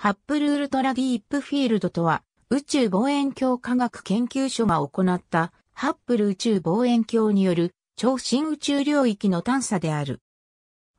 ハップル・ウルトラディープフィールドとは、宇宙望遠鏡科学研究所が行った、ハップル宇宙望遠鏡による、超新宇宙領域の探査である。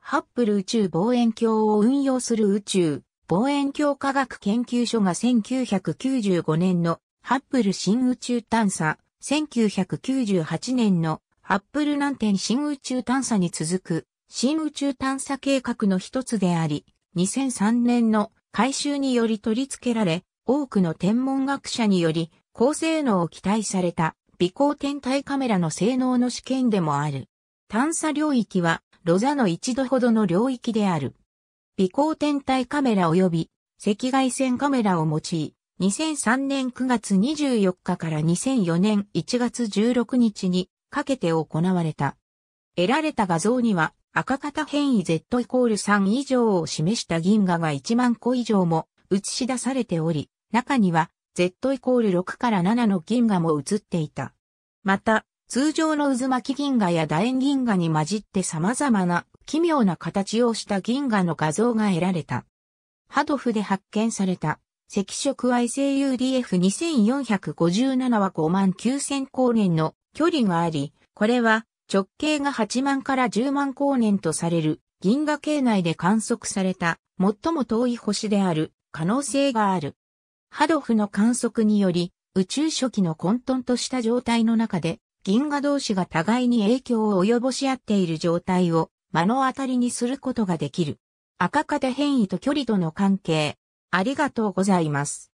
ハップル宇宙望遠鏡を運用する宇宙、望遠鏡科学研究所が1995年のハップル新宇宙探査、1998年のハップル南天新宇宙探査に続く、新宇宙探査計画の一つであり、2003年の改修により取り付けられ、多くの天文学者により高性能を期待された微光天体カメラの性能の試験でもある。探査領域はロザの一度ほどの領域である。微光天体カメラ及び赤外線カメラを用い、2003年9月24日から2004年1月16日にかけて行われた。得られた画像には赤型変異 Z イコール3以上を示した銀河が1万個以上も映し出されており、中には Z イコール6から7の銀河も映っていた。また、通常の渦巻き銀河や楕円銀河に混じって様々な奇妙な形をした銀河の画像が得られた。ハドフで発見された赤色矮星 UDF2457 は5万9000光年の距離があり、これは直径が8万から10万光年とされる銀河系内で観測された最も遠い星である可能性がある。ハドフの観測により宇宙初期の混沌とした状態の中で銀河同士が互いに影響を及ぼし合っている状態を目の当たりにすることができる。赤型変異と距離との関係。ありがとうございます。